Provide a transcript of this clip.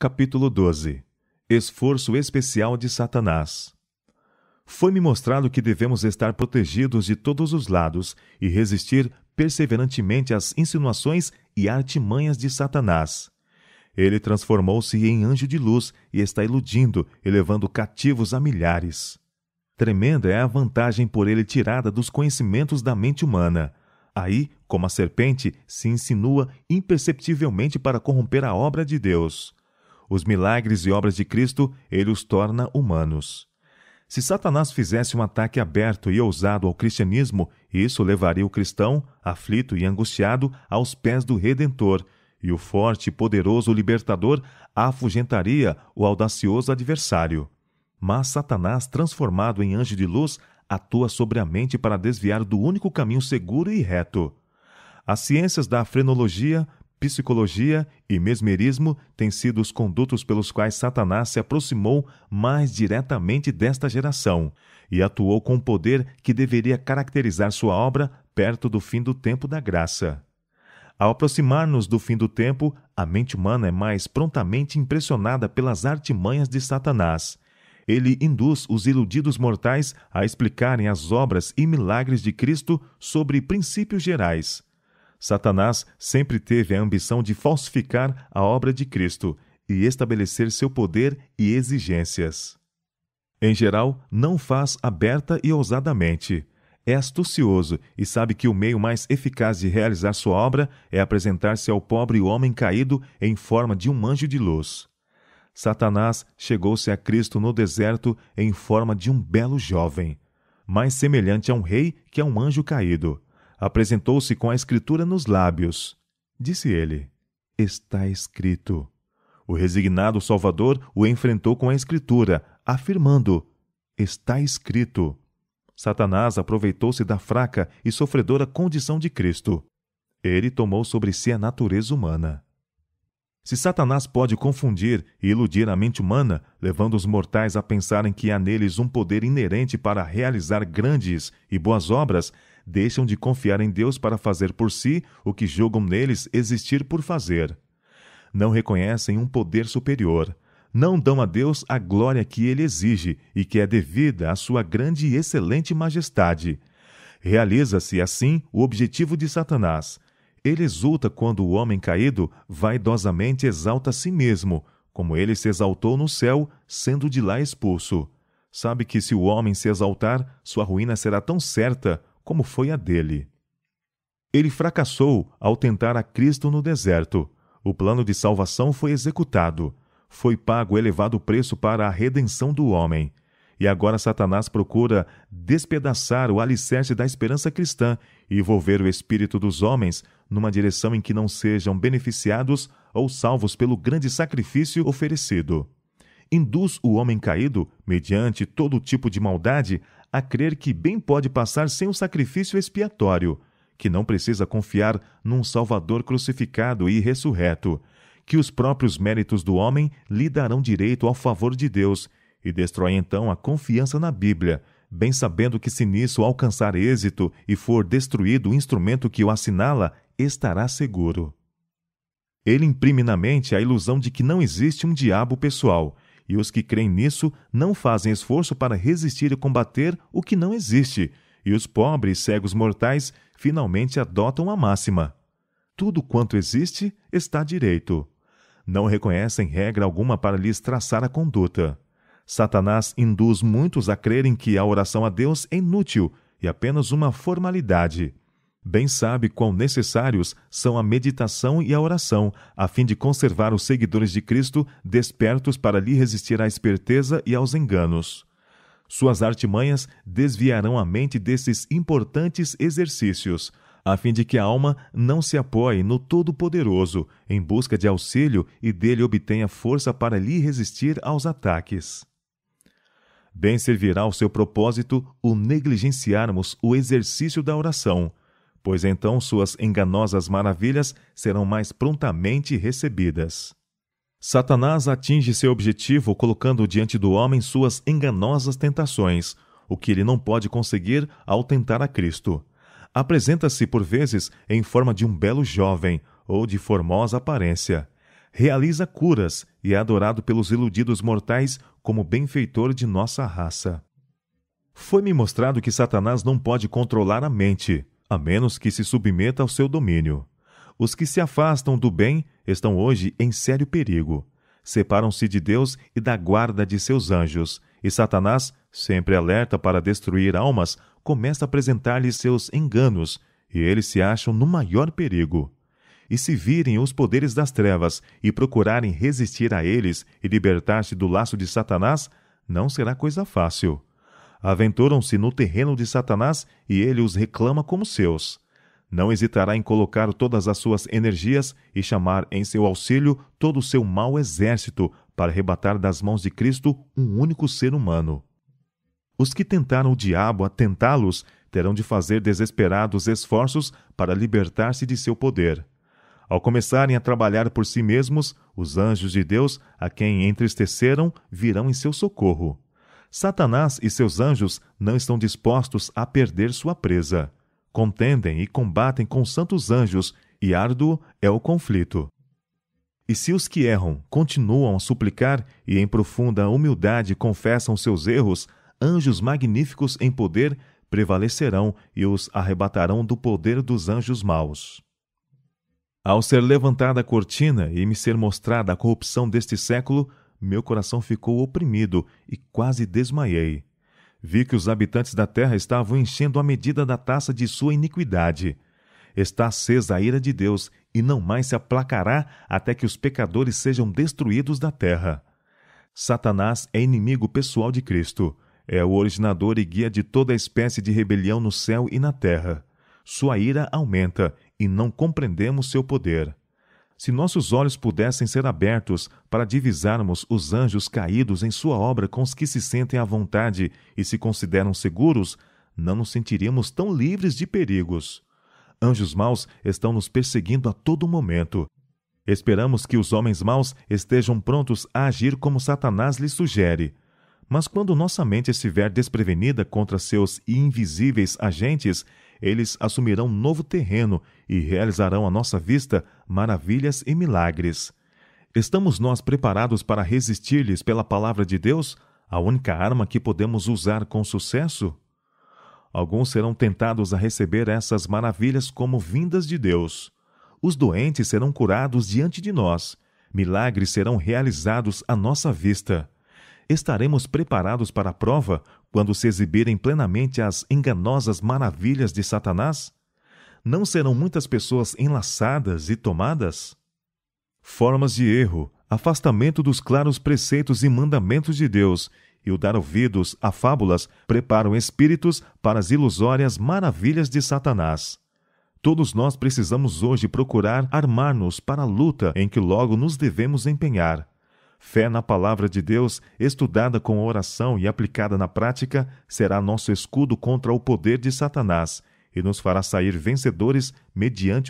Capítulo 12 Esforço especial de Satanás. Foi-me mostrado que devemos estar protegidos de todos os lados e resistir perseverantemente às insinuações e artimanhas de Satanás. Ele transformou-se em anjo de luz e está iludindo, elevando cativos a milhares. Tremenda é a vantagem por ele tirada dos conhecimentos da mente humana. Aí, como a serpente, se insinua imperceptivelmente para corromper a obra de Deus os milagres e obras de Cristo, ele os torna humanos. Se Satanás fizesse um ataque aberto e ousado ao cristianismo, isso levaria o cristão, aflito e angustiado, aos pés do Redentor, e o forte e poderoso libertador afugentaria o audacioso adversário. Mas Satanás, transformado em anjo de luz, atua sobre a mente para desviar do único caminho seguro e reto. As ciências da frenologia, Psicologia e mesmerismo têm sido os condutos pelos quais Satanás se aproximou mais diretamente desta geração e atuou com o poder que deveria caracterizar sua obra perto do fim do tempo da graça. Ao aproximar-nos do fim do tempo, a mente humana é mais prontamente impressionada pelas artimanhas de Satanás. Ele induz os iludidos mortais a explicarem as obras e milagres de Cristo sobre princípios gerais Satanás sempre teve a ambição de falsificar a obra de Cristo e estabelecer seu poder e exigências. Em geral, não faz aberta e ousadamente. É astucioso e sabe que o meio mais eficaz de realizar sua obra é apresentar-se ao pobre homem caído em forma de um anjo de luz. Satanás chegou-se a Cristo no deserto em forma de um belo jovem, mais semelhante a um rei que a um anjo caído apresentou-se com a escritura nos lábios. Disse ele: Está escrito. O resignado Salvador o enfrentou com a escritura, afirmando: Está escrito. Satanás aproveitou-se da fraca e sofredora condição de Cristo. Ele tomou sobre si a natureza humana. Se Satanás pode confundir e iludir a mente humana, levando os mortais a pensarem que há neles um poder inerente para realizar grandes e boas obras, deixam de confiar em Deus para fazer por si o que julgam neles existir por fazer. Não reconhecem um poder superior. Não dão a Deus a glória que ele exige e que é devida à sua grande e excelente majestade. Realiza-se, assim, o objetivo de Satanás ele exulta quando o homem caído vaidosamente exalta a si mesmo, como ele se exaltou no céu, sendo de lá expulso. Sabe que se o homem se exaltar, sua ruína será tão certa como foi a dele. Ele fracassou ao tentar a Cristo no deserto. O plano de salvação foi executado. Foi pago elevado preço para a redenção do homem. E agora Satanás procura despedaçar o alicerce da esperança cristã e envolver o espírito dos homens numa direção em que não sejam beneficiados ou salvos pelo grande sacrifício oferecido. Induz o homem caído, mediante todo tipo de maldade, a crer que bem pode passar sem o sacrifício expiatório, que não precisa confiar num Salvador crucificado e ressurreto, que os próprios méritos do homem lhe darão direito ao favor de Deus e destrói então a confiança na Bíblia, bem sabendo que se nisso alcançar êxito e for destruído o instrumento que o assinala, estará seguro. Ele imprime na mente a ilusão de que não existe um diabo pessoal, e os que creem nisso não fazem esforço para resistir e combater o que não existe, e os pobres e cegos mortais finalmente adotam a máxima: tudo quanto existe está direito. Não reconhecem regra alguma para lhes traçar a conduta. Satanás induz muitos a crerem que a oração a Deus é inútil e apenas uma formalidade. Bem sabe quão necessários são a meditação e a oração, a fim de conservar os seguidores de Cristo despertos para lhe resistir à esperteza e aos enganos. Suas artimanhas desviarão a mente desses importantes exercícios, a fim de que a alma não se apoie no Todo-Poderoso em busca de auxílio e dele obtenha força para lhe resistir aos ataques. Bem servirá ao seu propósito o negligenciarmos o exercício da oração, pois então suas enganosas maravilhas serão mais prontamente recebidas. Satanás atinge seu objetivo colocando diante do homem suas enganosas tentações, o que ele não pode conseguir ao tentar a Cristo. Apresenta-se, por vezes, em forma de um belo jovem ou de formosa aparência realiza curas e é adorado pelos iludidos mortais como benfeitor de nossa raça. Foi-me mostrado que Satanás não pode controlar a mente, a menos que se submeta ao seu domínio. Os que se afastam do bem estão hoje em sério perigo. Separam-se de Deus e da guarda de seus anjos, e Satanás, sempre alerta para destruir almas, começa a apresentar-lhes seus enganos, e eles se acham no maior perigo e se virem os poderes das trevas e procurarem resistir a eles e libertar-se do laço de Satanás, não será coisa fácil. Aventuram-se no terreno de Satanás e ele os reclama como seus. Não hesitará em colocar todas as suas energias e chamar em seu auxílio todo o seu mau exército para arrebatar das mãos de Cristo um único ser humano. Os que tentaram o diabo a tentá-los terão de fazer desesperados esforços para libertar-se de seu poder. Ao começarem a trabalhar por si mesmos, os anjos de Deus, a quem entristeceram, virão em seu socorro. Satanás e seus anjos não estão dispostos a perder sua presa. Contendem e combatem com santos anjos, e árduo é o conflito. E se os que erram continuam a suplicar e em profunda humildade confessam seus erros, anjos magníficos em poder prevalecerão e os arrebatarão do poder dos anjos maus. Ao ser levantada a cortina e me ser mostrada a corrupção deste século, meu coração ficou oprimido e quase desmaiei. Vi que os habitantes da terra estavam enchendo a medida da taça de sua iniquidade. Está acesa a ira de Deus e não mais se aplacará até que os pecadores sejam destruídos da terra. Satanás é inimigo pessoal de Cristo. É o originador e guia de toda espécie de rebelião no céu e na terra. Sua ira aumenta e não compreendemos seu poder. Se nossos olhos pudessem ser abertos para divisarmos os anjos caídos em sua obra com os que se sentem à vontade e se consideram seguros, não nos sentiríamos tão livres de perigos. Anjos maus estão nos perseguindo a todo momento. Esperamos que os homens maus estejam prontos a agir como Satanás lhes sugere. Mas quando nossa mente estiver desprevenida contra seus invisíveis agentes, eles assumirão novo terreno e realizarão à nossa vista maravilhas e milagres. Estamos nós preparados para resistir-lhes pela palavra de Deus, a única arma que podemos usar com sucesso? Alguns serão tentados a receber essas maravilhas como vindas de Deus. Os doentes serão curados diante de nós, milagres serão realizados à nossa vista estaremos preparados para a prova quando se exibirem plenamente as enganosas maravilhas de Satanás? Não serão muitas pessoas enlaçadas e tomadas? Formas de erro, afastamento dos claros preceitos e mandamentos de Deus e o dar ouvidos a fábulas preparam espíritos para as ilusórias maravilhas de Satanás. Todos nós precisamos hoje procurar armar-nos para a luta em que logo nos devemos empenhar Fé na palavra de Deus, estudada com oração e aplicada na prática, será nosso escudo contra o poder de Satanás e nos fará sair vencedores mediante